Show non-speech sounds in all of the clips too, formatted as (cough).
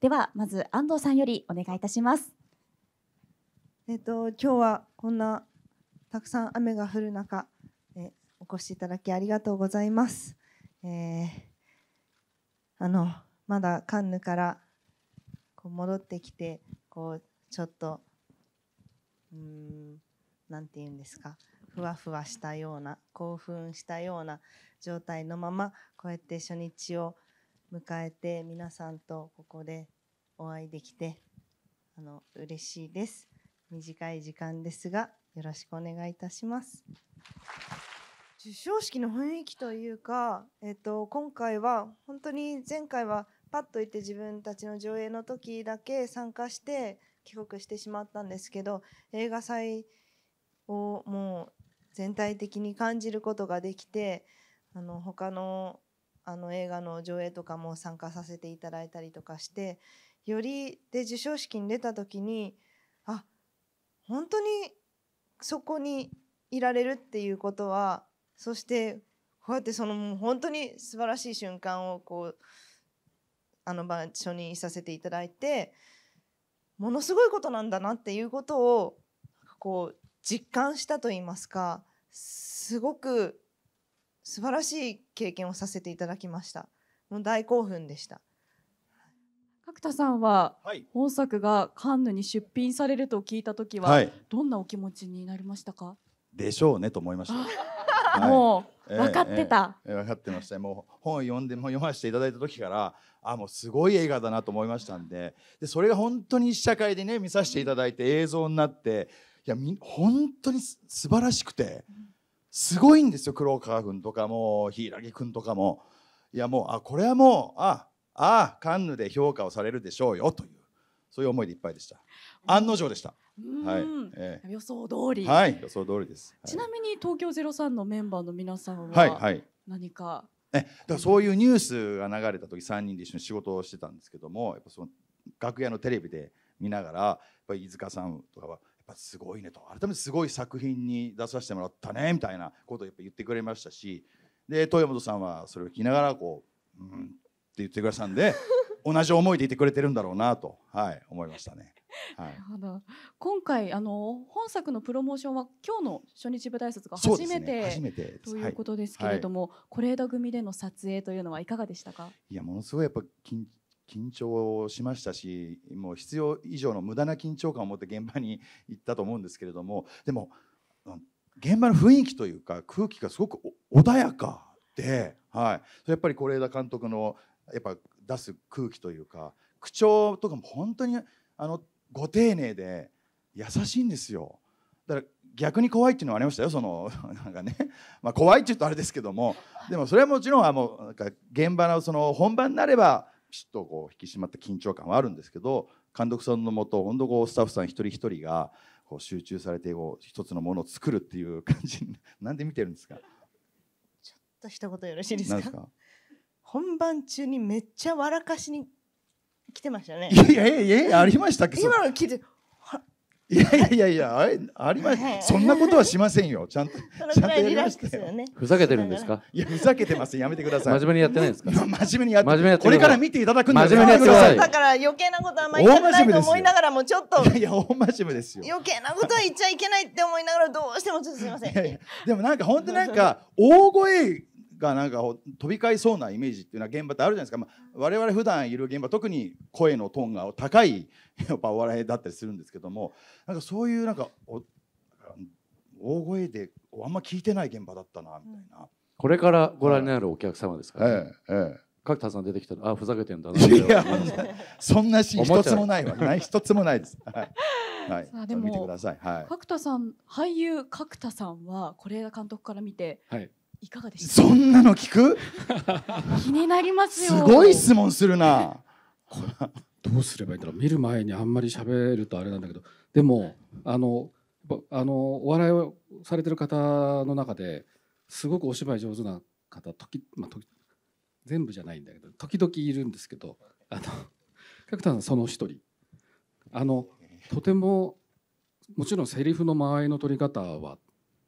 ではまず安藤さんよりお願いいたします。えっと今日はこんなたくさん雨が降る中、えお越しいただきありがとうございます。えー、あのまだカンヌからこう戻ってきてこうちょっとうんなんて言うんですかふわふわしたような興奮したような状態のままこうやって初日を迎えて皆さんとここでお会いできてあの嬉しいです短い時間ですがよろしくお願いいたします授賞式の雰囲気というか、えっと、今回は本当に前回はパッと行って自分たちの上映の時だけ参加して帰国してしまったんですけど映画祭をもう全体的に感じることができてあの他のあの映画の上映とかも参加させていただいたりとかしてよりで授賞式に出た時にあ本当にそこにいられるっていうことはそしてこうやってそのもう本当に素晴らしい瞬間をこうあの場所にいさせていただいてものすごいことなんだなっていうことをこう実感したと言いますかすごく素晴らしい経験をさせていただきました。もう大興奮でした。角田さんは本作がカンヌに出品されると聞いた時は、どんなお気持ちになりましたか、はい、でしょうねと思いました。はい、もう分かってた、えーえー、分かってましたもう本を読んでも読ませていただいた時からあもうすごい映画だなと思いましたんででそれが本当に試写会でね見させていただいて映像になっていや本当に素晴らしくて。うんすごいんですよ黒川君とかも柊君とかもいやもうあこれはもうああカンヌで評価をされるでしょうよというそういう思いでいっぱいでした。案の定でした。はい、えー、予想通り。はい、予想通りです。ちなみに東京ゼロ三のメンバーの皆さんは、はい何か。え、だからそういうニュースが流れた時三人で一緒に仕事をしてたんですけども、やっぱその楽屋のテレビで見ながら、やっぱり飯塚さんとかはぱすごいねと改めてすごい作品に出させてもらったねみたいなことをやっぱ言ってくれましたしで豊本さんはそれを聞きながらこう「うん」って言ってくださたんで (laughs) 同じ思いでいてくれてるんだろうなと、はい、思いましたね。はい、なるほど今回あの本作のプロモーションは今日の初日舞台挨拶が初めてね、初めてということですけれども是枝、はい、組での撮影というのはいかがでしたかいやものすごいやっぱ緊緊張しましたしもう必要以上の無駄な緊張感を持って現場に行ったと思うんですけれどもでも現場の雰囲気というか空気がすごく穏やかで、はい、やっぱり是枝監督のやっぱ出す空気というか口調とかも本当にあのご丁寧で優しいんですよ。だから逆に怖いっていうのはありましたよその (laughs) なんかね、まあ、怖いって言うとあれですけどもでもそれはもちろんあのなんか現場のその本番になればピシッとこう引き締まった緊張感はあるんですけど監督さんのもと本当こスタッフさん一人一人がこう集中されてこう一つのものを作るっていう感じ (laughs) なんで見てるんですかちょっと一言よろしいですか本番中にめっちゃ笑かしに来てましたねいやいやいやありましたっけ今の聞いていやいやいやいや、あれ、ありまそんなことはしませんよ。ちゃんと。ちゃんとやりましたよ。ふざけてるんですか。いや、ふざけてます。やめてください。真面目にやってないですか。真面目にやって。真面目にこれから見ていただくんで真面目にやってください。だから、余計なことはあんまり言いないと思いながらも、ちょっと。いやい大真面目ですよ。余計なことは言っちゃいけないって思いながら、どうしてもちょっとすみません。いやいやでも、なんか、本当なんか、大声がなんか飛び交いそうなイメージっていうのは現場ってあるじゃないですか、まあ、我々普段いる現場特に声のトーンが高いやっぱお笑いだったりするんですけどもなんかそういうなんか大声であんま聞いてない現場だったなみたいな。これからご覧になるお客様ですから、ね、ええええ角田さん出てきたらあふざけてんだなそんなシーン一つもないわない (laughs) 一つもないですはい、(laughs) はい、見てください、はい、角田さん俳優角田さんは是枝監督から見て、はい、いかがでしたそんなの聞く (laughs) (laughs) 気になりますよすごい質問するなどうすればいいんだろう見る前にあんまり喋るとあれなんだけどでもあのあのお笑いをされてる方の中ですごくお芝居上手な方時、まあ、時全部じゃないんだけど時々いるんですけどあの角田さんその一人あのとてももちろんセリフの間合いの取り方は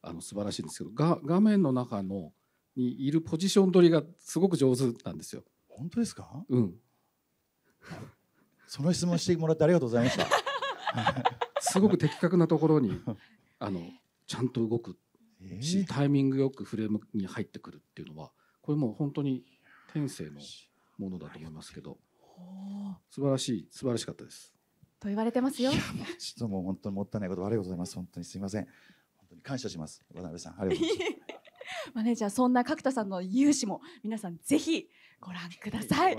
あの素晴らしいんですけどが画面の中のにいるポジション取りがすごく上手なんですよ。本当ですか、うん、(laughs) その質問してもらってありがとうございました (laughs) すごく的確なところに (laughs) あのちゃんと動くし、えー、タイミングよくフレームに入ってくるっていうのはこれも本当に天性のものだと思いますけど素晴らしい素晴らしかったです。と言われてますよ。いやもうちょっともう本当にもったいないこと悪いございます本当にすみません。感謝します渡辺さんありがとうございます (laughs) マネージャーそんな角田さんの勇姿も皆さんぜひご覧ください